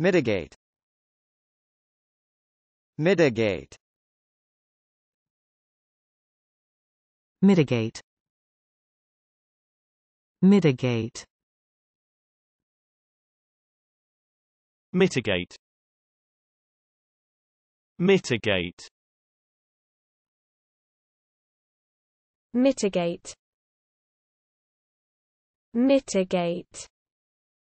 Mitigate Mitigate Mitigate Mitigate Mitigate Mitigate Mitigate Mitigate